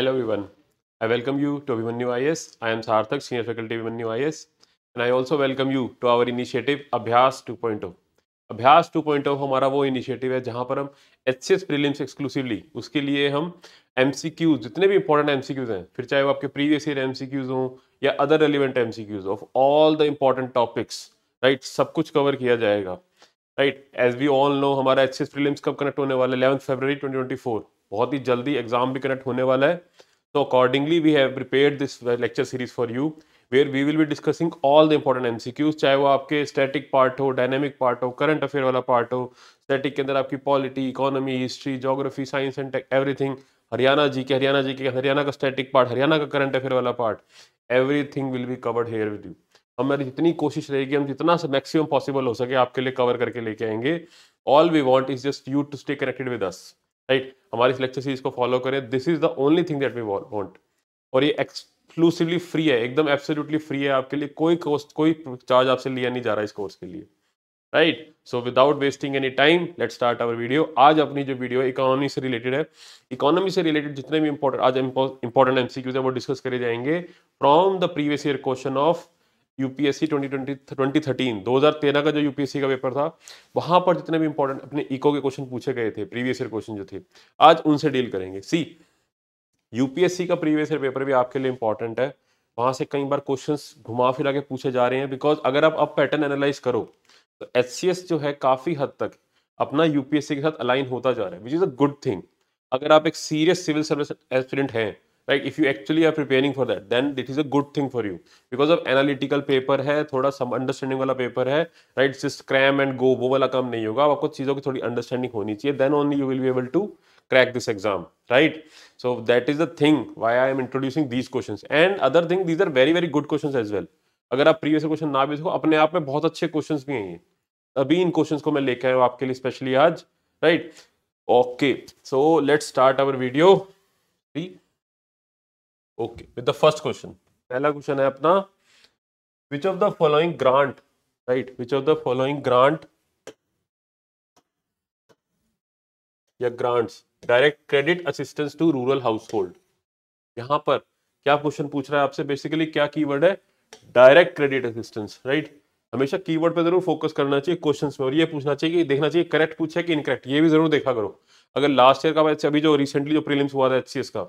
Hello everyone. I welcome you to Abhimanyu IS. I am Sarthak, Senior Faculty Abhimanyu IS. And I also welcome you to our initiative Abhyas 2.0. अभ्यास 2.0 हमारा वो initiative है जहां पर हम H C prelims exclusively उसके लिए हम एम जितने भी इंपॉर्टेंट एम हैं फिर चाहे वो आपके प्रीवियस ईयर एम हों या other relevant M of all the important topics right सब कुछ कवर किया जाएगा right as we all know हमारा एच प्रीलिम्स कब कनेक्ट होने वाला है इलेवंथ फरवरी ट्वेंटी बहुत ही जल्दी एग्जाम भी कनेक्ट होने वाला है तो accordingly we have prepare this lecture series for you where we will be discussing all the important MCQs चाहे वो आपके स्टैटिक पार्ट हो डायनेमिक पार्ट हो करंट अफेयर वाला पार्ट हो स्टैटिक के अंदर आपकी polity economy history geography science and tech everything Haryana G K Haryana G K Haryana का स्टैटिक पार्ट हरियाणा का करंट अफेयर वाला part everything will be covered here with you हमारी जितनी कोशिश रहेगी हम जितना मैक्सिमम पॉसिबल हो सके आपके लिए कवर करके लेके आएंगे all we want is just you to stay connected with us right हमारी इस लेक्चर सीरीज को फॉलो करें this is the only thing that we want और ये एक्सक्लूसिवली फ्री है एकदम एब्सोल्युटली फ्री है आपके लिए कोई कोस्ट कोई चार्ज आपसे लिया नहीं जा रहा इस कोर्स के लिए right so without wasting any time let start our video आज अपनी जो वीडियो है इकोनॉमी से रिलेटेड है इकोनॉमी से रिलेटेड जितने भी इंपॉर्टेंट आज इंपॉर्टेंट एमसीक्यूज है वो डिस्कस करे जाएंगे from the previous year question of UPSC दो हजार 2013 का जो यूपीएससी का पेपर था वहां पर जितने भी इंपॉर्टेंट अपने इको के क्वेश्चन पूछे गए थे प्रीवियस ईयर क्वेश्चन जो थे आज उनसे डील करेंगे सी यूपीएससी का प्रीवियस ईयर पेपर भी आपके लिए इंपॉर्टेंट है वहां से कई बार क्वेश्चन घुमा फिरा के पूछे जा रहे हैं बिकॉज अगर आप अब पैटर्न एनालाइज करो तो एच जो है काफी हद तक अपना यूपीएससी के साथ अलाइन होता जा रहा है which is a good thing अगर आप एक सीरियस सिविल सर्विस एस्पिरेंट हैं right if you actually are preparing for that then it is a good thing for you because of analytical paper है थोड़ा सम अंडरस्टैंडिंग वाला paper है right just cram and go वो वाला काम नहीं होगा आपको चीज़ों की थोड़ी अंडरस्टैंडिंग होनी चाहिए then only you will be able to crack this exam right so that is the thing why I am introducing these question and other thing these are very very good question as well अगर आप previous question ना भी देखो अपने आप में बहुत अच्छे क्वेश्चन भी हैं अभी इन क्वेश्चन को मैं लेके आया हूँ आपके लिए स्पेशली आज right okay so let start our video okay with the first question पहला क्वेश्चन है अपना which of the following grant right which of the following grant या grants direct credit assistance to rural house household यहां पर क्या question पूछ रहा है आपसे बेसिकली क्या कीवर्ड है डायरेक्ट क्रेडिट असिस्टेंस राइट हमेशा कीवर्ड पे जरूर फोकस करना चाहिए क्वेश्चंस में और ये पूछना चाहिए कि देखना चाहिए करेक्ट पूछा कि इनकरेक्ट ये भी जरूर देखा करो अगर लास्ट ईयर का अभी जो रिसेंटली जो प्रीलिम्स हुआ था एच का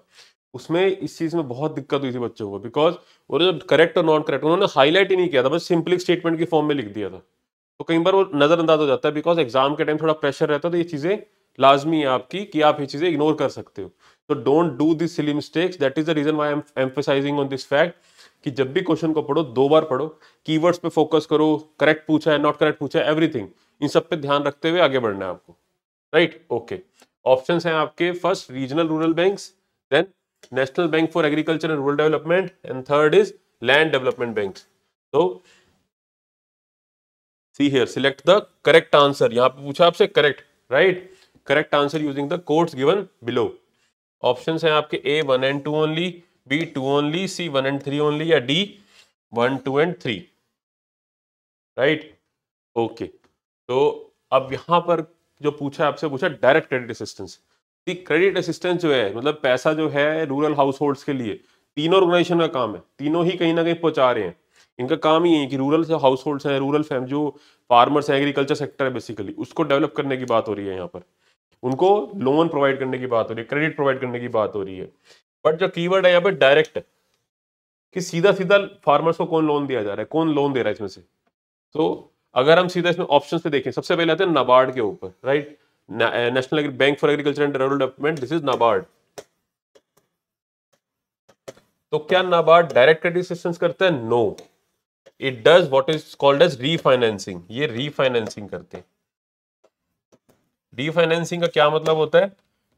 उसमें इस चीज़ में बहुत दिक्कत हुई थी बच्चों को बिकॉज वो जब करेक्ट और नॉन करेक्ट उन्होंने हाईलाइट ही नहीं किया था बस सिंपली स्टेटमेंट की फॉर्म में लिख दिया था तो कई बार वो नज़रअंदाज हो जाता है बिकॉज एग्जाम के टाइम थोड़ा प्रेशर रहता है तो ये चीज़ें लाजमी है आपकी कि आप ये चीज़ें इग्नोर कर सकते हो तो don't do this silly mistakes that is the reason why am emphasizing on this fact कि जब भी क्वेश्चन को पढ़ो दो बार पढ़ो कीवर्ड्स पे फोकस करो करेक्ट पूछा है नॉट करेक्ट पूछा है एवरीथिंग इन सब पे ध्यान रखते हुए आगे बढ़ना है आपको राइट ओके ऑप्शन हैं आपके first regional rural banks then national bank for agriculture and rural development and third is land development bank तो see here select the correct answer यहां पे पूछा आपसे correct write correct answer using the codes given below option है आपके A one and two only B two only C one and three only या D one two and three right okay तो अब यहां पर जो पूछा आपसे पूछा डायरेक्ट क्रेडिट असिस्टेंस कि क्रेडिट असिस्टेंस जो है मतलब पैसा जो है रूरल हाउस होल्ड्स के लिए तीनों ऑर्गेनाइजेशन का काम है तीनों ही कहीं ना कहीं पहुंचा रहे हैं इनका काम ही है कि रूरल से हाउस होल्ड्स हैं रूरल फैम जो फार्मर्स हैं एग्रीकल्चर सेक्टर है बेसिकली उसको डेवलप करने की बात हो रही है यहाँ पर उनको लोन प्रोवाइड करने की बात हो रही है क्रेडिट प्रोवाइड करने की बात हो रही है बट जो की है यहाँ पर डायरेक्ट कि सीधा सीधा फार्मर्स को कौन लोन दिया जा रहा है कौन लोन दे रहा है इसमें से तो अगर हम सीधा इसमें ऑप्शन पर देखें सबसे पहले आते हैं नबार्ड के ऊपर right national bank for agriculture and rural development this is NABARD तो क्या नाबार्ड डायरेक्ट क्रेडिट असिस्टेंस करते हैं no it does what is called as refinancing ये रीफाइनेंसिंग करते हैं रीफाइनेंसिंग का क्या मतलब होता है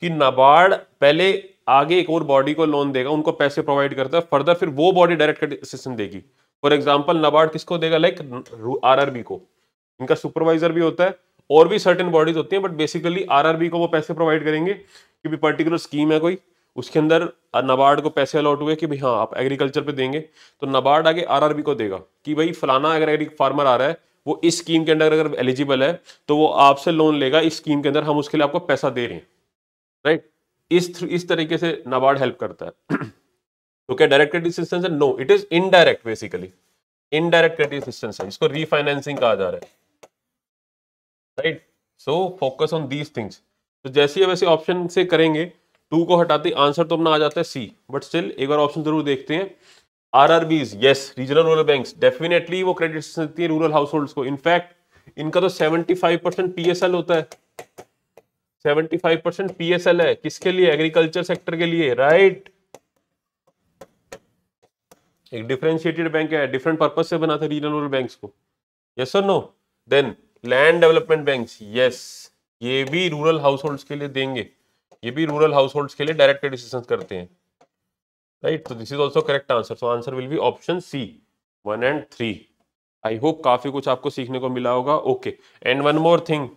कि नाबार्ड पहले आगे एक और बॉडी को लोन देगा उनको पैसे प्रोवाइड करता है फर्दर फिर वो बॉडी डायरेक्ट क्रेडिट असिस्टेंस देगी फॉर एग्जाम्पल नाबार्ड किसको देगा लाइक आर को इनका सुपरवाइजर भी होता है और भी सर्टेन बॉडीज होती हैं बट बेसिकली आरआरबी को वो पैसे प्रोवाइड करेंगे कि भी पर्टिकुलर स्कीम है कोई उसके अंदर नबार्ड को पैसे अलॉट हुए कि भाई हाँ आप एग्रीकल्चर पे देंगे तो नबार्ड आगे आरआरबी को देगा कि भाई फलाना अगर एग्री फार्मर आ रहा है वो इस स्कीम के अंदर अगर एलिजिबल है तो वो आपसे लोन लेगा इस स्कीम के अंदर हम उसके लिए आपको पैसा दे रहे हैं राइट इस इस तरीके से नबार्ड हेल्प करता है तो क्या डायरेक्ट क्रेडिट असिस्टेंस है no it is indirect basically indirect credit assistance है इसको रीफाइनेंसिंग कहा जा रहा है right so focus on these things तो जैसे ही वैसे ऑप्शन से करेंगे टू को हटाते आंसर तो अपना आ जाता है सी बट स्टिल एक बार ऑप्शन जरूर देखते हैं R R Bs yes regional rural bank definitely वो क्रेडिट देती है रूरल हाउस होल्ड को इनफैक्ट इनका तो seventy five percent P S L होता है seventy five percent P S L है किसके लिए एग्रीकल्चर सेक्टर के लिए राइट एक डिफरेंशिएटेड बैंक है डिफरेंट पर्पज से बनाते रीजनल रूरल बैंक को यस और no then land development bank yes ये भी रूरल हाउस होल्ड के लिए देंगे ये भी रूरल हाउस होल्ड के लिए डायरेक्ट डिसीजन करते हैं राइट तो this is also correct answer so answer will be option C one and three I hope काफी कुछ आपको सीखने को मिला होगा okay and one more thing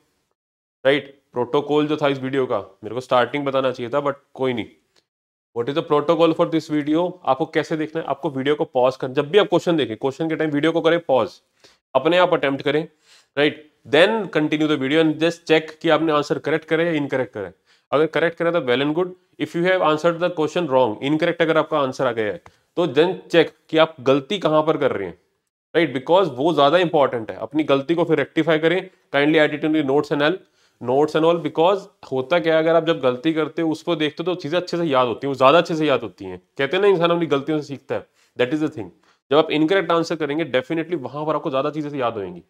right protocol जो था इस वीडियो का मेरे को स्टार्टिंग बताना चाहिए था बट कोई नहीं what is the protocol for this video आपको कैसे देखना है आपको वीडियो को पॉज करना जब भी आप क्वेश्चन देखें क्वेश्चन के टाइम वीडियो को करें पॉज अपने आप अटेम्प्ट करें right then continue the video and just check कि आपने आंसर करेक्ट करे या इनकरेक्ट करे अगर करेक्ट करें तो well and good if you have answer the question wrong incorrect अगर आपका आंसर आ गया है तो देन चेक कि आप गलती कहाँ पर कर रहे हैं राइट right? बिकॉज वो ज्यादा इंपॉर्टेंट है अपनी गलती को फिर रेक्टिफाई करें kindly editing notes and L notes and all because होता क्या है अगर आप जब गलती करते हो उसको देखते हो तो चीज़ें अच्छे से याद होती हैं वो ज़्यादा अच्छे से याद होती हैं कहते हैं ना इंसान अपनी गलतियों से सीखता है दैट इज द थिंग जब आप इनकरेक्ट आंसर करेंगे डेफिनेटली वहां पर आपको ज़्यादा चीज़ें से याद होगी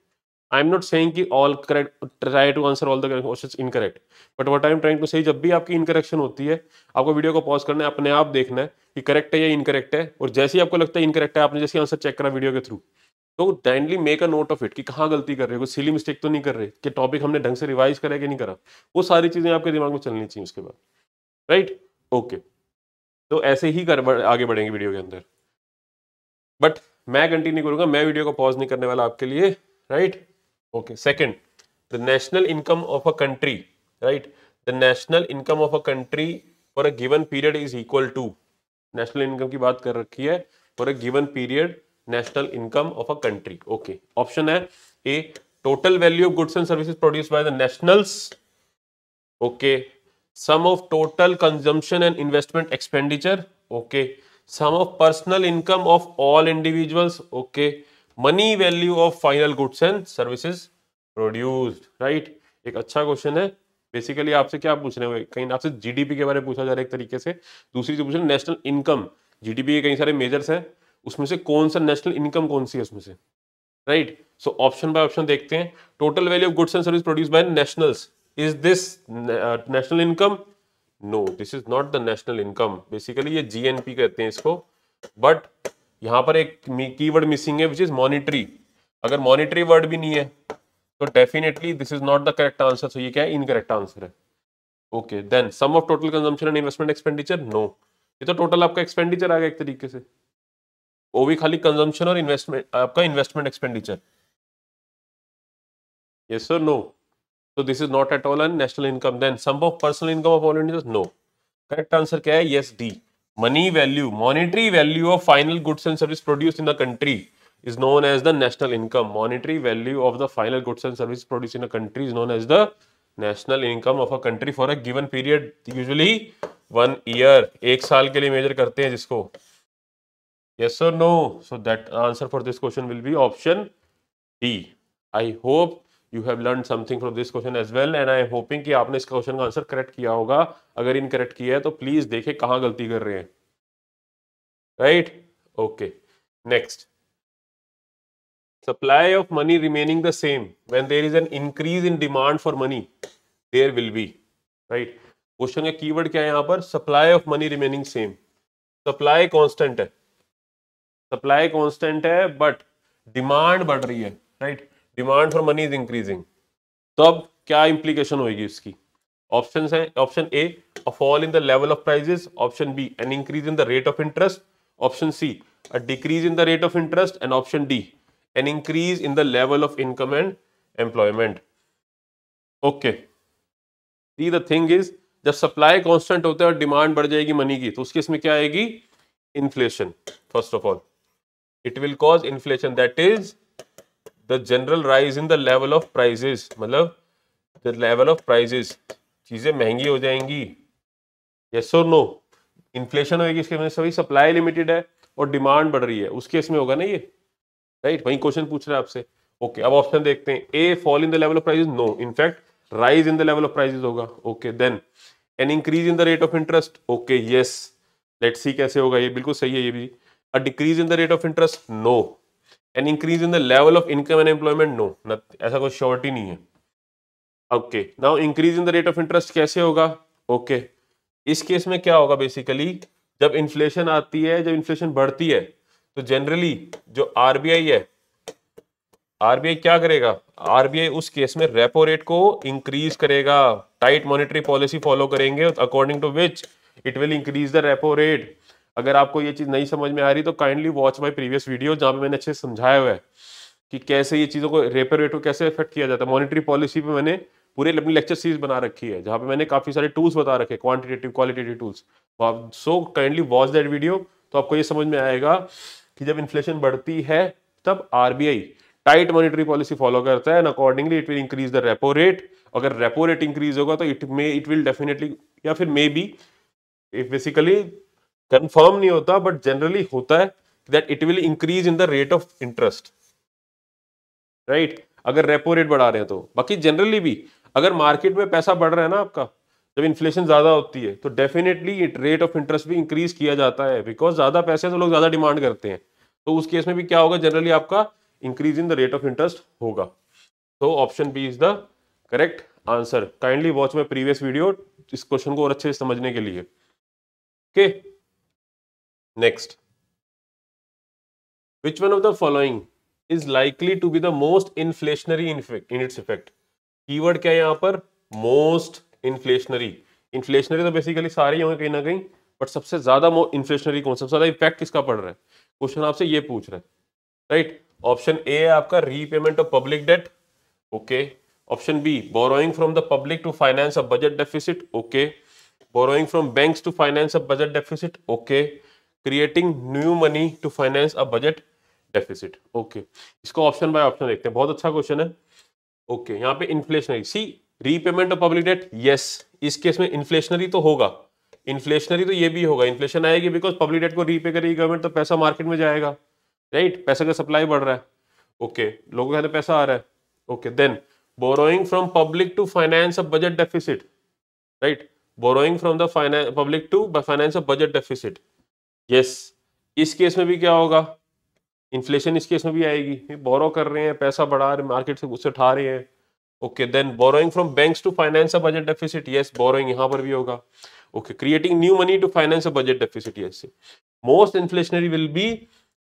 I am not saying all correct try to answer all the question incorrect but what I am trying to say जब भी आपकी इनकरेक्शन होती है आपको वीडियो को पॉज करना है अपने आप देखना है कि करेक्ट है या इनकरेक्ट है और जैसे ही आपको लगता है इनकरेक्ट है आपने जैसे आंसर चेक करा वीडियो के थ्रू तो kindly make a note of it कि कहाँ गलती कर रहे हो कोई सिली मिस्टेक तो नहीं कर रहे कि टॉपिक हमने ढंग से रिवाइज करा कि नहीं करा वो सारी चीज़ें आपके दिमाग में चलनी चाहिए उसके बाद राइट ओके तो ऐसे ही कर आगे बढ़ेंगे वीडियो के अंदर बट मैं कंटिन्यू करूँगा मैं वीडियो को पॉज नहीं करने वाला आपके लिए right okay second the national income of a country right the national income of a country for a given period is equal to national income की बात कर रखी है for a given period national income of a country okay option है A total value of goods and services produce by the nationals okay sum of total consumption and investment expenditure okay sum of personal income of all individuals okay money value of final goods and services produced right एक अच्छा question है basically आपसे क्या पूछ रहे हो कहीं आपसे जीडीपी के बारे में पूछा जा रहा है एक तरीके से दूसरी चीज पूछ रहे नेशनल इनकम जीडीपी के कई सारे मेजर्स हैं उसमें से कौन सा नेशनल इनकम कौन सी है उसमें से right so option by option देखते हैं total value of goods and service produce by nationals is this national income no this is not the national income basically ये जीएनपी कहते हैं इसको बट यहां पर एक कीवर्ड मिसिंग है विच इज मॉनिटरी अगर मॉनिटरी वर्ड भी नहीं है तो definitely this is not the correct answer so ये क्या है इनकरेक्ट आंसर है okay then sum of total consumption and investment expenditure no ये तो टोटल आपका एक्सपेंडिचर आ गया एक तरीके से वो भी खाली कंजम्पशन और इन्वेस्टमेंट आपका investment expenditure yes sir no तो this is not at all and national income then sum of personal income of all India no correct answer क्या है yes D money value monetary value of final goods and service produce in the country is known as the national income monetary value of the final goods and service produce in country is known as the national income of a country for a given period usually one year एक साल के लिए major करते हैं जिसको yes और no so that answer for this question will be option D I hope you have learn something from this question as well and I am hoping कि आपने इस क्वेश्चन का आंसर करेक्ट किया होगा अगर इनकरेक्ट किया है तो प्लीज देखे कहाँ गलती कर रहे हैं right okay next supply of money remaining the same when there is an increase in demand for money there will be right question का वर्ड क्या है यहां पर supply of money remaining same supply constant है supply constant है but demand बढ़ रही है right right? Demand for money is increasing तब तो अब क्या इंप्लीकेशन होगी इसकी ऑप्शन है option A a fall in the level of prices option B an increase in the rate of interest option C a decrease in the rate of interest and option D an increase in the level of income and employment okay see the thing is जब supply constant होता है और demand बढ़ जाएगी money की तो उसके इसमें क्या आएगी inflation first of all it will cause inflation that is the general rise in the level of prices मतलब द लेवल ऑफ प्राइजेस चीज़ें महंगी हो जाएंगी यस और नो इन्फ्लेशन होगी इसके में सभी सप्लाई लिमिटेड है और डिमांड बढ़ रही है उसके इसमें होगा ना ये राइट वही क्वेश्चन पूछ रहे हैं आपसे ओके अब ऑप्शन देखते हैं A fall in the level of prices no in fact rise in the level of prices होगा okay then an increase in the rate of interest okay yes let's see कैसे होगा ये बिल्कुल सही है ये भी a decrease in the rate of interest no an increase in the level of income and employment no ऐसा कोई श्योरिटी नहीं है okay now increase in the rate of interest कैसे होगा ओके okay. इस केस में क्या होगा बेसिकली जब इन्फ्लेशन आती है जब इन्फ्लेशन बढ़ती है तो जनरली जो आरबीआई है आरबीआई क्या करेगा आरबीआई उस केस में रेपो रेट को इंक्रीज करेगा टाइट मॉनेटरी पॉलिसी फॉलो करेंगे according to which it will increase the repo rate अगर आपको ये चीज़ नहीं समझ में आ रही तो kindly watch my previous video जहाँ पर मैंने अच्छे से समझाया हुआ है कि कैसे ये चीज़ों को रेपर रेट को कैसे इफेक्ट किया जाता है मॉनिटरी पॉलिसी पे मैंने पूरे अपनी लेक्चर सीरीज बना रखी है जहाँ पे मैंने काफ़ी सारे टूल्स बता रखे quantitative qualitative tools so kindly watch that video तो आपको ये समझ में आएगा कि जब इन्फ्लेशन बढ़ती है तब RBI tight monetary policy follow करता है and accordingly it will increase the repo rate अगर रेपो रेट इंक्रीज होगा तो it may it will definitely या फिर मे बी बेसिकली कंफर्म नहीं होता बट जनरली होता है that it will increase in the rate of interest right अगर रेपो रेट बढ़ा रहे हैं तो बाकी जनरली भी अगर मार्केट में पैसा बढ़ रहा है ना आपका जब इन्फ्लेशन ज़्यादा होती है तो डेफिनेटली रेट ऑफ इंटरेस्ट भी इंक्रीज किया जाता है बिकॉज ज़्यादा पैसे तो लोग ज़्यादा डिमांड करते हैं तो उस केस में भी क्या होगा जनरली आपका increase in the rate of interest होगा तो option B is the correct answer kindly watch my previous video इस क्वेश्चन को और अच्छे से समझने के लिए okay okay? Next. Which one of the following is likely to be the most inflationary in, effect, in its effect? क्या है यहाँ पर मोस्ट इन्फ्लेशनरी इन्फ्लेशनरी तो बेसिकली सारे होंगे कहीं ना कहीं बट सबसे ज्यादा इन्फ्लेशनरी कौन सबसे ज्यादा इफेक्ट किसका पड़ रहा है क्वेश्चन आपसे ये पूछ रहा है राइट ऑप्शन ए है आपका repayment of public debt okay option B borrowing from the public to finance a budget deficit okay borrowing from banks to finance a budget deficit okay creating new money to finance a budget deficit okay इसको option by option देखते हैं बहुत अच्छा question है okay okay, यहाँ पे inflationary see repayment of public debt yes इस case में इन्फ्लेशनरी तो होगा इन्फ्लेशनरी तो ये भी होगा इन्फ्लेशन आएगी बिकॉज पब्लिक डेट को रीपे करेगी गवर्नमेंट तो पैसा मार्केट में जाएगा राइट right? पैसा का सप्लाई बढ़ रहा है ओके okay, लोगों के हाथ पैसा आ रहा है okay then borrowing from public to finance a budget deficit right borrowing from the public to finance a budget deficit yes इस केस में भी क्या होगा इन्फ्लेशन इस केस में भी आएगी बोरो कर रहे हैं पैसा बढ़ा रहे मार्केट से उससे उठा रहे हैं okay then borrowing from banks to finance a budget deficit yes borrowing यहाँ पर भी होगा okay creating new money to finance a budget deficit yes most inflationary will be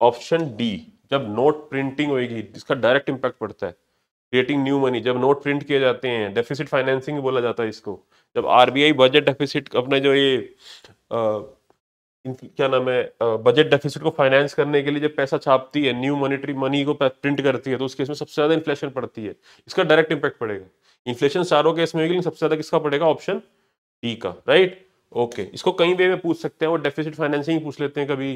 option D जब नोट प्रिंटिंग होगी जिसका डायरेक्ट इंपैक्ट पड़ता है creating new money जब नोट प्रिंट किए जाते हैं डेफिसिट फाइनेंसिंग बोला जाता है इसको जब आरबीआई बजट डेफिसिट अपना जो ये आ, क्या नाम है बजट डेफिसिट को फाइनेंस करने के लिए जब पैसा छापती है न्यू मॉनेटरी मनी को प्रिंट करती है तो उस केस में सबसे ज्यादा इन्फ्लेशन पड़ती है इसका डायरेक्ट इंपैक्ट पड़ेगा इन्फ्लेशन सारों केस में होगी लेकिन सबसे ज्यादा किसका पड़ेगा ऑप्शन डी का राइट ओके इसको कई वे में पूछ सकते हैं और डेफिसिट फाइनेंसिंग पूछ लेते हैं कभी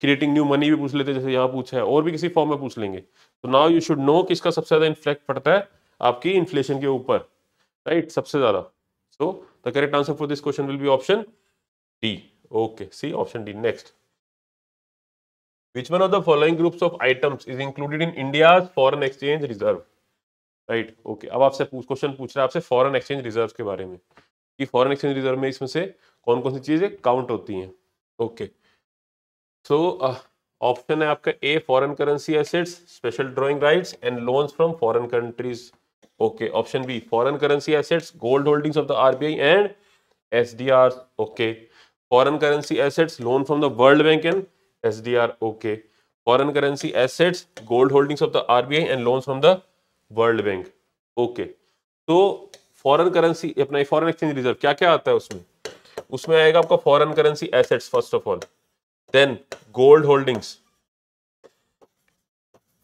क्रिएटिंग न्यू मनी भी पूछ लेते हैं जैसे यहाँ पूछा है और भी किसी फॉर्म में पूछ लेंगे तो नाउ यू शुड नो कि इसका सबसे ज्यादा इन्फ्लेक्ट पड़ता है आपकी इन्फ्लेशन के ऊपर राइट सबसे ज्यादा so the correct answer for this question will be option D okay C option D next which one of the following groups of items is included in India foreign exchange reserve right okay अब आपसे question पूछ रहा है आपसे फॉरन exchange reserve के बारे में कि फॉरन एक्सचेंज रिजर्व में इसमें से कौन कौन सी चीज़ें काउंट होती हैं ओके सो ऑप्शन है आपका A foreign currency assets special drawing rights and loans from foreign countries okay option B foreign currency assets gold holdings of the RBI and SDR okay from the world bank and S D R okay foreign currency assets gold holdings of the R B I and loan from the world bank okay तो foreign currency अपना फॉरन exchange reserve क्या क्या आता है उसमें उसमें आएगा आपका foreign currency assets first of all then gold holdings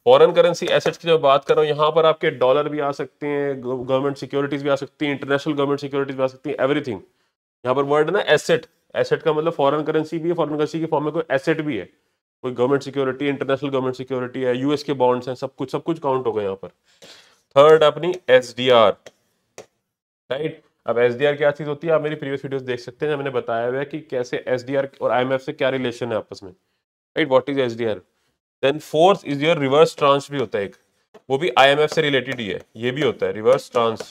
foreign currency assets की जब बात कर रहा हूँ यहाँ पर आपके डॉलर भी आ सकते हैं गवर्नमेंट सिक्योरिटीज भी आ सकती है इंटरनेशनल गवर्नमेंट सिक्योरिटीज भी आ सकती है एवरीथिंग यहाँ पर वर्ड है ना एसेट एसेट का मतलब फॉरेन करेंसी भी है फॉरेन करेंसी के फॉर्म में कोई एसेट भी है कोई government security international government security है यूएस के बॉन्ड्स हैं सब कुछ सब कुछ काउंट हो गए यहाँ पर थर्ड अपनी एस राइट अब एस क्या चीज़ होती है आप मेरी प्रीवियस वीडियो देख सकते हैं मैंने बताया हुआ है कि कैसे एस और आई से क्या रिलेशन है आपस में right what is S then fourth is your reverse tranche भी होता है एक वो भी आई से रिलेटेड ही है ये भी होता है reverse tranche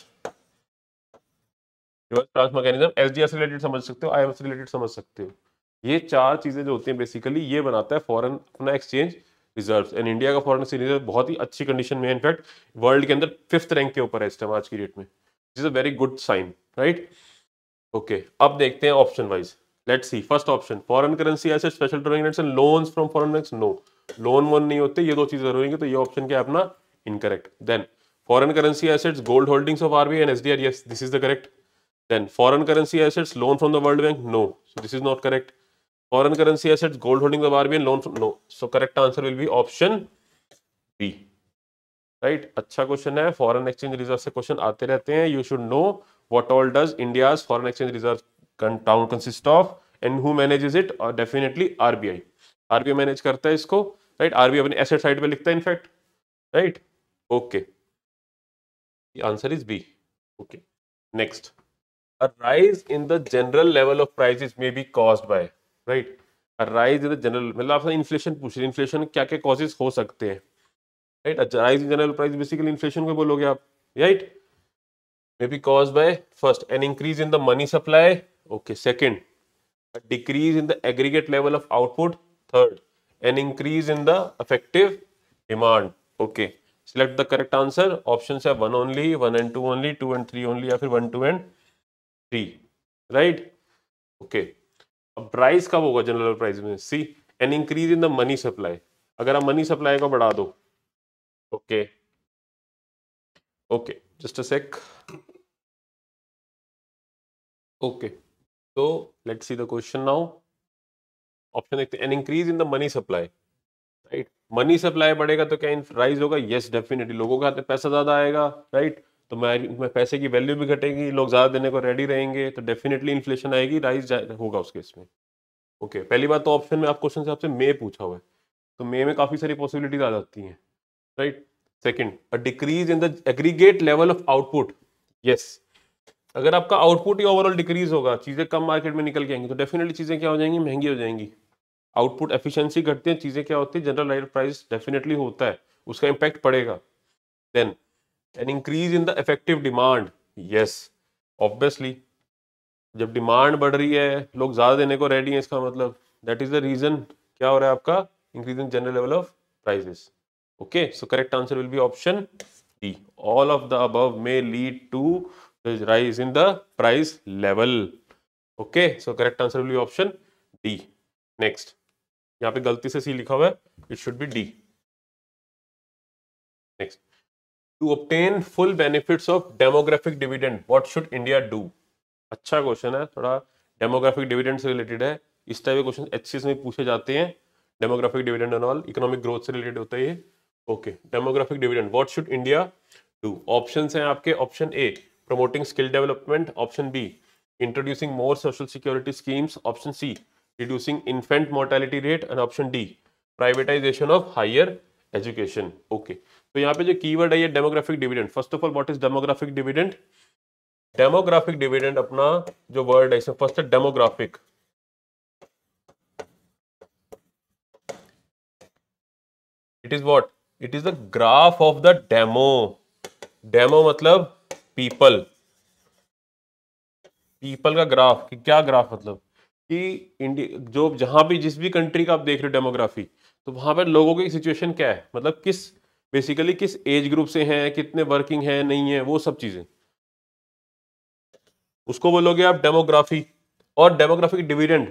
reverse tranche mechanism एस से रिलेटेड समझ सकते हो आई से रिलेटेड समझ सकते हो ये चार चीज़ें जो होती हैं बेसिकली ये बनाता है फॉरन अपना एक्सचेंज रिजर्व्स एंड इंडिया का फॉरन एक्सचेंज रिजर्व बहुत ही अच्छी कंडीशन में इनफैक्ट वर्ल्ड के अंदर फिफ्थ रैंक के ऊपर है इस टाइम आज की डेट में is a very good sign right okay अब देखते हैं option wise let's see first option foreign currency ऐसे special terminates and loans from foreign banks no loan won नहीं होते ये दो चीजें जरूरी तो ये ऑप्शन क्या है अपना incorrect then foreign currency assets gold holdings of RBI and SDR yes this is the correct Then foreign currency assets, loan from the World Bank? No. So this is not correct. Foreign currency assets, gold holding of RBI, loan from no. So correct answer will be option B. Right right? अच्छा question है foreign exchange reserve से question आते रहते हैं you should know what all does India's foreign exchange reserve down consist of and who manages it और definitely RBI RBI manage करता है इसको राइट आरबीआई अपने एसेट साइड पे लिखता है in fact right okay answer is B okay next a rise in the general level of prices may be caused by right a rise in the general मतलब आपसे inflation पूछ रहे inflation क्या क्या कॉजेज हो सकते हैं right rise in general price basically inflation को बोलोगे आप right may be cause by first an increase in the money supply okay second decrease in the aggregate level of output third an increase in the effective demand okay select the correct answer option है one only one and two only two and three only या फिर one two and three right okay अब price कब होगा general price में see an increase in the money supply अगर आप money supply को बढ़ा दो okay okay just a sec okay तो let's see the question now option देखते an increase in the money supply right money supply बढ़ेगा तो क्या राइज होगा यस yes, डेफिनेटली लोगों के हाथ में पैसा ज्यादा आएगा राइट right? तो मैं पैसे की वैल्यू भी घटेगी लोग ज़्यादा देने को रेडी रहेंगे तो डेफिनेटली इन्फ्लेशन आएगी राइज होगा उस केस में ओके okay, पहली बात तो ऑप्शन में आप क्वेश्चन से आपसे मे पूछा हुआ है तो मे में काफ़ी सारी पॉसिबिलिटीज आ जाती हैं right second a decrease in the aggregate level of output yes अगर आपका आउटपुट ही ओवरऑल डिक्रीज होगा चीज़ें कम मार्केट में निकल के आएंगी तो डेफिनेटली चीज़ें क्या हो जाएंगी महंगी हो जाएंगी आउटपुट एफिशिएंसी घटती है चीज़ें क्या होती है जनरल राइट प्राइस डेफिनेटली होता है उसका इम्पैक्ट पड़ेगा then an increase in the effective demand yes obviously जब डिमांड बढ़ रही है लोग ज़्यादा देने को रेडी हैं इसका मतलब दैट इज़ द रीज़न क्या हो रहा है आपका increase in general level of prices okay so correct answer will be option D all of the above may lead to rise in the price level okay so correct answer will be option D next यहाँ पे गलती से C लिखा हुआ है it should be D next to obtain full benefits of demographic dividend what should India do अच्छा question है थोड़ा डेमोग्राफिक डिविडेंड से रिलेटेड है इस टाइप के क्वेश्चन एच में पूछे जाते हैं demographic dividend and all economic growth से रिलेटेड होता है okay demographic dividend what should India do option हैं आपके option A promoting skill development option B introducing more social security schemes option C reducing infant mortality rate and option D privatisation of higher education okay तो यहाँ पे जो keyword है ये demographic dividend first of all what is demographic dividend demographic dividend अपना जो word है इसमें फर्स्ट है demographic it is what it is the graph of the demo demo मतलब पीपल पीपल का ग्राफ कि क्या ग्राफ मतलब कि इंडिया जो जहां भी जिस भी कंट्री का आप देख रहे हो डेमोग्राफी तो वहां पर लोगों की सिचुएशन क्या है मतलब किस बेसिकली किस एज ग्रुप से हैं कितने वर्किंग हैं नहीं है वो सब चीज़ें उसको बोलोगे आप डेमोग्राफी और डेमोग्राफिक डिविडेंड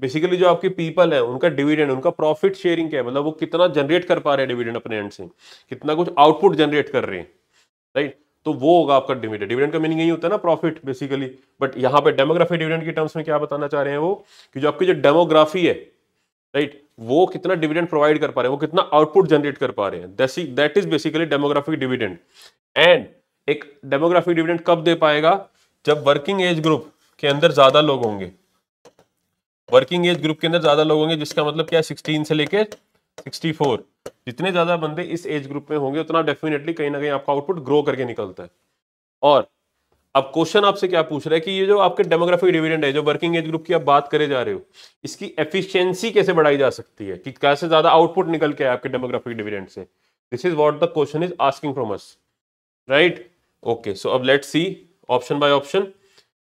बेसिकली जो आपके पीपल है उनका डिविडेंड उनका प्रॉफिट शेयरिंग क्या है मतलब वो कितना जनरेट कर पा रहे हैं डिविडेंड अपने एंड से कितना कुछ आउटपुट जनरेट कर रहे हैं राइट तो वो होगा आपका डिविडेंड डिविडेंड का मीनिंग यही होता है ना प्रॉफिट बेसिकली बट यहाँ पे डेमोग्राफी डिविडेंड के टर्म्स में क्या बताना चाह रहे हैं वो कि जो आपकी जो डेमोग्राफी है राइट वो कितना डिविडेंड प्रोवाइड कर पा रहे हैं वो कितना आउटपुट जनरेट कर पा रहे हैं that is basically demographic dividend and एक डेमोग्राफिक डिविडेंड कब दे पाएगा जब वर्किंग एज ग्रुप के अंदर ज्यादा लोग होंगे वर्किंग एज ग्रुप के अंदर ज्यादा लोग होंगे जिसका मतलब क्या है सिक्सटीन से लेके सिक्सटी फोर जितने ज्यादा बंदे इस एज ग्रुप में होंगे उतना डेफिनेटली कहीं ना कहीं आपका आउटपुट ग्रो करके निकलता है और अब क्वेश्चन आपसे क्या पूछ रहा है कि ये जो आपके डेमोग्राफिक डिविडेंड है जो वर्किंग एज ग्रुप की आप बात करे जा रहे हो इसकी एफिशिएंसी कैसे बढ़ाई जा सकती है कि कैसे ज्यादा आउटपुट निकल के आपके डेमोग्राफिक डिविडेंड से this is what the question is asking from us right okay so अब let see option by option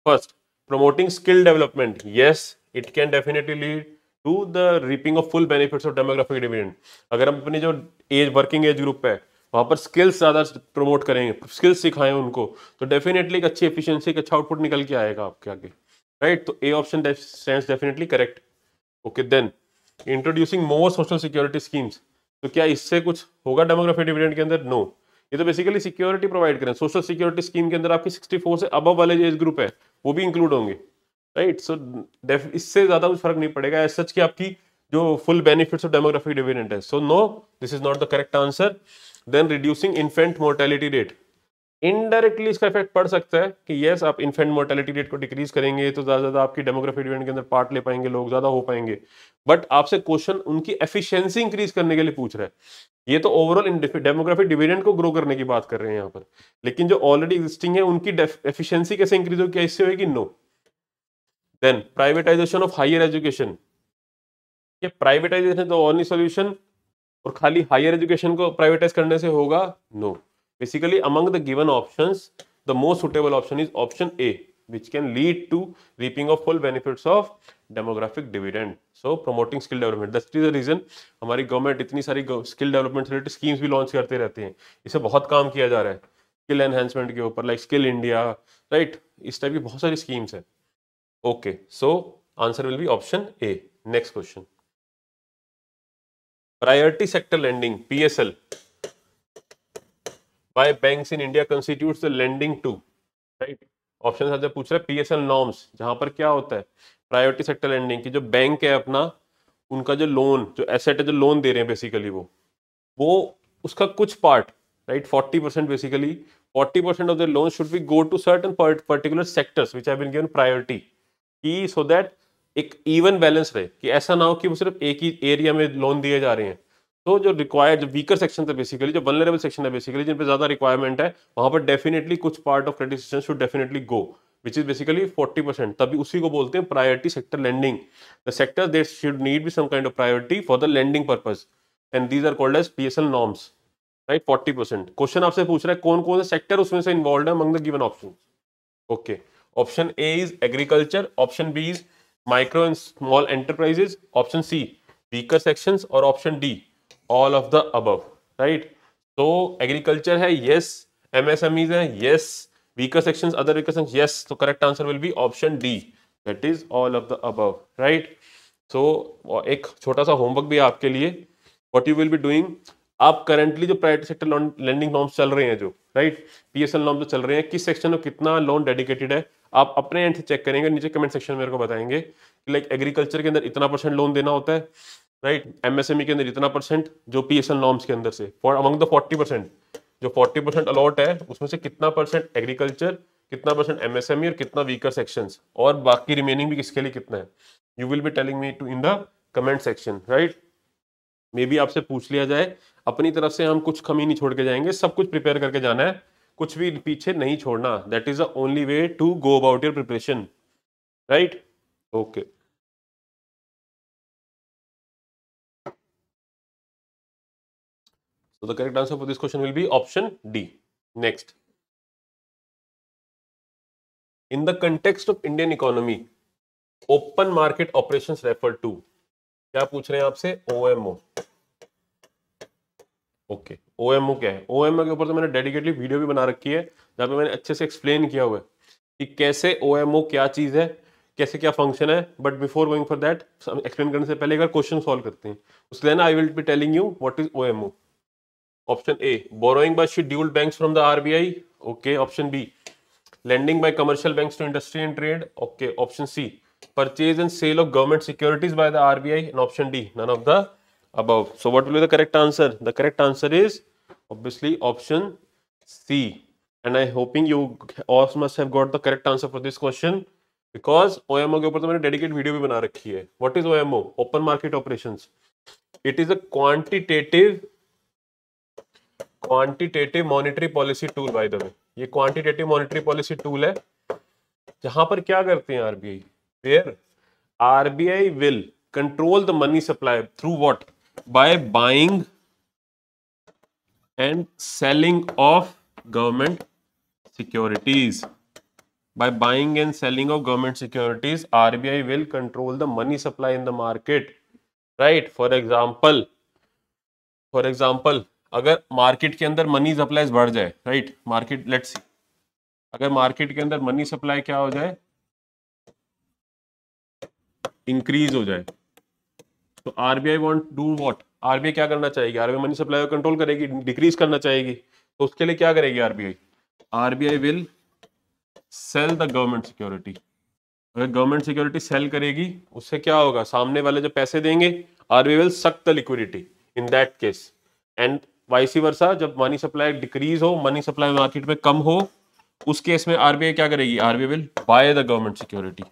first promoting skill development yes it can definitely lead to the reaping of full benefit of demographic dividend अगर हम अपनी जो as working age group है वहाँ पर skills ज़्यादा promote करेंगे स्किल्स सिखाएं उनको तो डेफिनेटली एक अच्छी एफिशिएंसी एक अच्छा आउटपुट निकल के आएगा आपके आगे राइट तो A option sense definitely correct okay then introducing more social security schemes तो क्या इससे कुछ होगा डेमोग्राफी डिविडेंट के अंदर नो no. ये तो बेसिकली सिक्योरिटी प्रोवाइड करें सोशल सिक्योरिटी स्कीम के अंदर आपकी सिक्सटी से अबव वाले जो एज ग्रुप है वो भी इंक्लूड होंगे राइट सो इससे ज़्यादा कुछ फर्क नहीं पड़ेगा एज सच की आपकी जो full benefits of demographic dividend है so no this is not the correct answer then reducing infant mortality rate indirectly इसका इफेक्ट पड़ सकता है कि येस आप इन्फेंट मोर्टेलिटी रेट को डिक्रीज करेंगे तो ज़्यादा ज़्यादा आपकी डेमोग्राफी इवेंट के अंदर पार्ट ले पाएंगे लोग ज़्यादा हो पाएंगे बट आपसे क्वेश्चन उनकी एफिशिएंसी इंक्रीज करने के लिए पूछ रहा है ये तो ओवरऑल डेमोग्राफी डिविडेंड को ग्रो करने की बात कर रहे हैं यहाँ पर लेकिन जो ऑलरेडी एग्जिस्टिंग है उनकी एफिशिएंसी कैसे इंक्रीज होगी कैसे इससे होगी no then privatisation of higher education ये प्राइवेटाइजेशन तो ऑनली सोल्यूशन और खाली हायर एजुकेशन को प्राइवेटाइज करने से होगा no basically among the given option the most suitable option is option A can lead to reaping of full benefits of demographic dividend so promoting skill development development is the reason हमारी government इतनी सारी skill development related schemes भी launch करते रहते हैं इसे बहुत काम किया जा रहा है स्किल एनहेंसमेंट के ऊपर लाइक स्किल इंडिया राइट इस टाइप की बहुत सारी स्कीम्स हैं okay so answer will be option A next question priority sector lending PSL by banks in India constitutes the lending to right option आपसे पूछ रहा है पीएसएल नॉर्म्स जहां पर क्या होता है प्रायोरिटी सेक्टर लैंडिंग की जो बैंक है अपना उनका जो लोन जो एसेट है जो लोन दे रहे हैं बेसिकली वो वो उसका कुछ part right forty percent basically forty percent of the loan should be go to certain particular sectors which have been given priority की सो दैट एक इवन बैलेंस रहे कि ऐसा ना हो कि वो सिर्फ एक ही एरिया में लोन दिए जा रहे हैं तो जो रिक्वायर्ड जो वीकर सेक्शन था बेसिकली जो वनरेबल सेक्शन है बेसिकली जिन पे ज़्यादा रिक्वायरमेंट है वहां पर डेफिनेटली कुछ part of credit section should definitely go which is basically 40 percent तभी उसी को बोलते हैं priority sector lending the sector there should need be some kind of priority for the lending purpose and these are called as P S L norms right forty percent question आपसे पूछ रहा है कौन कौन सा सेक्टर उसमें से involve है among the given option okay option A is agriculture option B is micro and small enterprises option C weaker section और option D all of the above right तो एग्रीकल्चर है yes M S M Es है yes weaker section other weaker section yes तो correct answer will be option D that is all of the above right so एक छोटा सा homework भी आपके लिए what you will be doing आप currently जो प्राइवेट सेक्टर लैंडिंग नॉर्म्स चल रहे हैं जो right P S L norm चल रहे हैं किस सेक्शन में कितना लोन डेडिकेटेड है आप अपने एंड से चेक करेंगे नीचे कमेंट सेक्शन में मेरे को बताएंगे कि लाइक एग्रीकल्चर के अंदर इतना परसेंट लोन देना होता है राइट right? एमएसएमई e के अंदर इतना परसेंट जो पी एस नॉर्म्स के अंदर से for among the forty percent जो फोर्टी परसेंट अलॉट है उसमें से कितना परसेंट एग्रीकल्चर कितना परसेंट एमएसएमई e और कितना वीकर सेक्शंस और बाकी रिमेनिंग भी किसके लिए कितना है you will be telling me to in the comment section right may maybe आपसे पूछ लिया जाए अपनी तरफ से हम कुछ कमी नहीं छोड़ के जाएंगे सब कुछ प्रिपेयर करके जाना है कुछ भी पीछे नहीं छोड़ना that is the only way to go about your preparation right okay so the correct answer for this question will be option D next in the context of Indian economy open market operation refer to क्या पूछ रहे हैं आपसे O M okay O M O क्या है ओ M ओ के ऊपर तो मैंने डेडिकेटली वीडियो भी बना रखी है जहाँ पे मैंने अच्छे से एक्सप्लेन किया हुआ है कि कैसे ओ एम ओ क्या चीज़ है कैसे क्या फंक्शन है but before going for that explain करने से पहले अगर क्वेश्चन सॉल्व करते हैं उसके ना I will be telling you what is O M O option A borrowing by scheduled banks from the RBI okay option B commercial banks commercial industry and trade okay option C purchase and sale of government securities by the R B I and option D none of the above. So what will be the correct answer? The correct answer is obviously option C. And I hoping you all must have got the correct answer for this question because OMO के ऊपर तो मैंने dedicate video भी बना रखी है. What is OMO? Open market operations. It is a quantitative quantitative monetary policy tool by the way ये quantitative monetary policy tool है जहां पर क्या करते हैं RBI where RBI will control the money supply through what by buying and selling of government securities by buying and selling of government securities rbi will control the money supply in the market right for example for example अगर market के अंदर money supplies बढ़ जाए right market let's see अगर market के अंदर money supply क्या हो जाए इंक्रीज हो जाए तो RBI want do what RBI क्या करना चाहेगी आरबीआई मनी सप्लाई को कंट्रोल करेगी डिक्रीज करना चाहेगी तो उसके लिए क्या करेगी RBI RBI will sell the government security अगर गवर्नमेंट सिक्योरिटी सेल करेगी उससे क्या होगा सामने वाले जो पैसे देंगे RBI will suck liquidity in that case and vice versa जब मनी सप्लाई डिक्रीज हो मनी सप्लाई मार्केट में कम हो उस केस में आरबीआई क्या करेगी RBI will buy the government security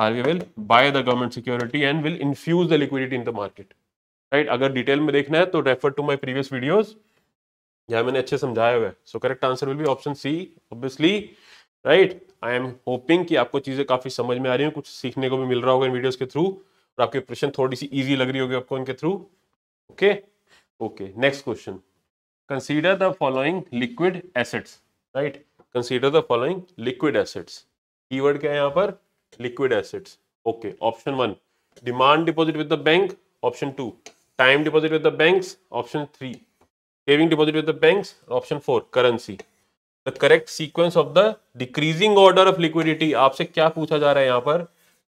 RBI will buy the government security and will infuse the liquidity in the market right अगर डिटेल में देखना है तो refer to my previous videos यहाँ मैंने अच्छे समझाया हुआ है so correct answer will be option C obviously right I am hoping कि आपको चीज़ें काफ़ी समझ में आ रही हैं कुछ सीखने को भी मिल रहा होगा इन वीडियोज़ के थ्रू और आपके प्रश्न थोड़ी सी ईजी लग रही होगी आपको इनके through okay okay next question consider the following liquid assets right consider the following liquid assets keyword क्या है यहाँ पर liquid assets okay option one demand deposit with the bank option two time deposit with the banks option three saving deposit with the banks option four currency the correct sequence of the decreasing order of liquidity आपसे क्या पूछा जा रहा है यहाँ पर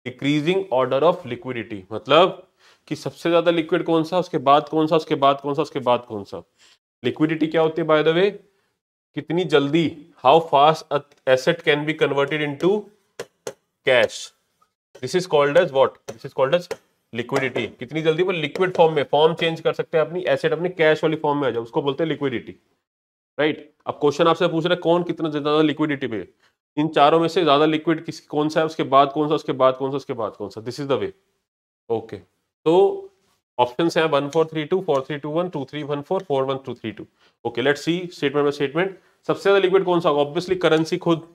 decreasing order of liquidity मतलब कि सबसे ज्यादा लिक्विड कौन सा उसके बाद कौन सा उसके बाद कौन सा उसके बाद कौन सा लिक्विडिटी क्या होती है बाय द वे कितनी जल्दी how fast asset can be converted into cash this is called as what this is called as liquidity कितनी जल्दी वो लिक्विड फॉर्म में फॉर्म चेंज कर सकते हैं अपनी एसेट अपनी कैश वाली फॉर्म में आ जाओ उसको बोलते हैं लिक्विडिटी राइट अब क्वेश्चन आपसे पूछ रहे हैं कौन कितना ज्यादा लिक्विडिटी में इन चारों में से ज्यादा लिक्विड किस कौन सा है उसके बाद कौन सा उसके बाद कौन सा उसके बाद कौन सा this is the way okay तो ऑप्शन है one four three two four three two one two three one four four one two three two okay let see statement by statement सबसे ज्यादा लिक्विड कौन सा होगा ऑब्वियसली करेंसी खुद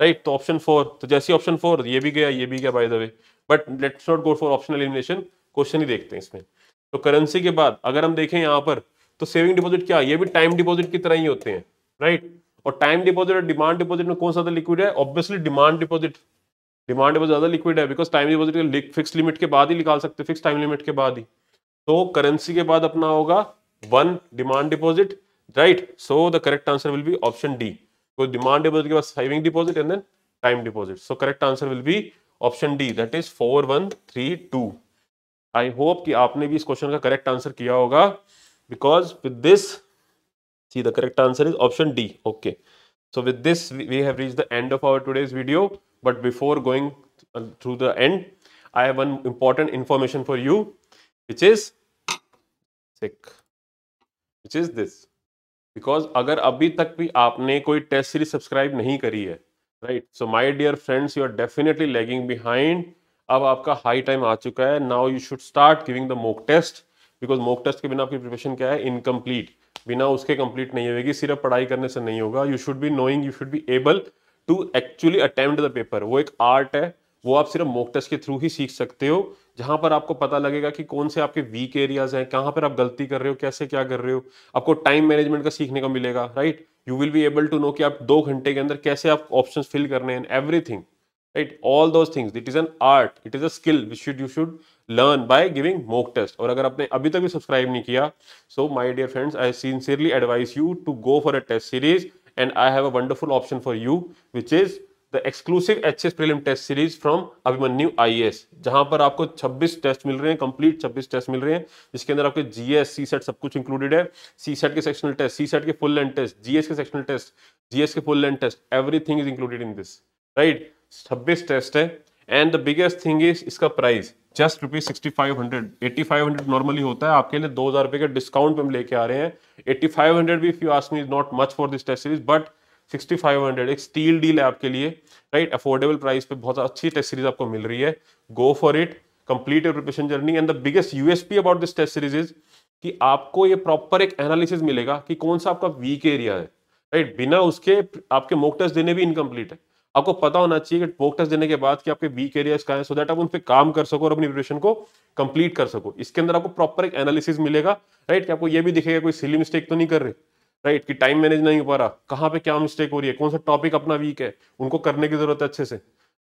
right तो option four तो जैसे ऑप्शन फोर ये भी गया ये भी गया by the way but let's not go for option elimination question ही देखते हैं इसमें तो करेंसी के बाद अगर हम देखें यहाँ पर तो सेविंग डिपॉजिट क्या ये भी टाइम डिपॉजिट की तरह ही होते हैं राइट और टाइम डिपॉजिट और डिमांड डिपॉजिट में कौन सा लिक्विड है obviously demand deposit demand deposit ज्यादा लिक्विड है because time deposit fix limit के बाद ही निकाल सकते फिक्स टाइम लिमिट के बाद ही तो करेंसी के बाद अपना होगा one demand deposit right so the correct answer will be option D So demand deposit के बाद saving deposit and then time deposit. So correct answer will be option D that is 4132. I hope कि आपने भी इस question का correct answer किया होगा because with this see the correct answer is option D. Okay. So with this we have reached the end of our today's video. But before going through the end, I have one important information for you, which is sick, which is this. Because अगर अभी तक भी आपने कोई test series subscribe नहीं करी है right so my dear friends you are definitely lagging behind अब आपका हाई टाइम आ चुका है now you should start giving the mock test because mock test के बिना आपकी प्रिपरेशन क्या है इनकम्प्लीट बिना उसके कंप्लीट नहीं होगी सिर्फ पढ़ाई करने से नहीं होगा you should be knowing you should be able to actually attempt the paper वो एक आर्ट है वो आप सिर्फ मोक टेस्ट के थ्रू ही सीख सकते हो जहां पर आपको पता लगेगा कि कौन से आपके वीक एरियाज हैं कहाँ पर आप गलती कर रहे हो कैसे क्या कर रहे हो आपको टाइम मैनेजमेंट का सीखने को मिलेगा right you will be able to know कि आप दो घंटे के अंदर कैसे आप ऑप्शन फिल करने हैं everything right all those things it is an art it is a skill which should you should learn by giving mock test और अगर आपने अभी तक भी सब्सक्राइब नहीं किया so my dear friends I sincerely advise you to go for a test series and I have a wonderful option for you which is the exclusive H S prelim test series from Abhimanyu I S जहां पर आपको 26 test मिल रहे हैं complete 26 test मिल रहे हैं जिसके अंदर आपके जी एस सी सेट सब कुछ इंक्लूडेड है सी सेट e के सेक्शनल टेस्ट सी सेट के फुल लेंथ टेस्ट जीएस के सेक्शनल टेस्ट जीएस के full length test everything is included in this right छब्बीस टेस्ट है and the biggest thing is इसका price just rupees sixty five hundred eighty five hundred normally होता है आपके लिए दो हज़ार रुपए के डिस्काउंट पे हम लेके आ रहे हैं एट्टी फाइव हंड्रेड भी if you ask me is not much for this test series but sixty five hundred एक स्टील डील है आपके लिए राइट अफोर्डेबल प्राइस पे बहुत अच्छी टेस्ट सीरीज आपको मिल रही है go for it complete your preparation journey and the biggest USP about this test series is कि आपको ये प्रॉपर एक एनालिसिस मिलेगा कि कौन सा आपका वीक एरिया है राइट बिना उसके आपके मोक टेस्ट देने भी इनकम्प्लीट है आपको पता होना चाहिए कि मोक टेस्ट देने के बाद कि आपके वीक एरियाज कहाँ हैं सो दैट आप उन पर काम कर सको और अपनी प्रिपरेशन को कंप्लीट कर सको इसके अंदर आपको प्रॉपर एक एनालिसिस मिलेगा राइट कि आपको ये भी दिखेगा कोई सिली मिस्टेक तो नहीं कर रहे राइट कि टाइम मैनेज नहीं हो पा रहा कहाँ पे क्या मिस्टेक हो रही है कौन सा टॉपिक अपना वीक है उनको करने की जरूरत है अच्छे से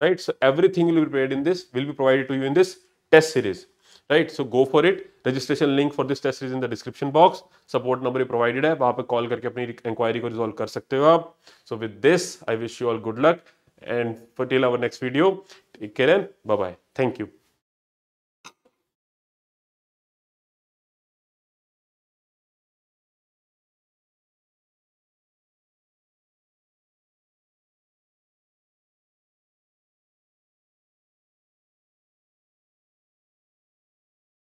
right so thing will be in this will be provided to you in this test series right so go for it registration link for this test series in the description box support number भी provided है वहां पे call करके अपनी inquiry को resolve कर सकते हो आप so with this I wish you all good luck and for till our next video take care and bye bye thank you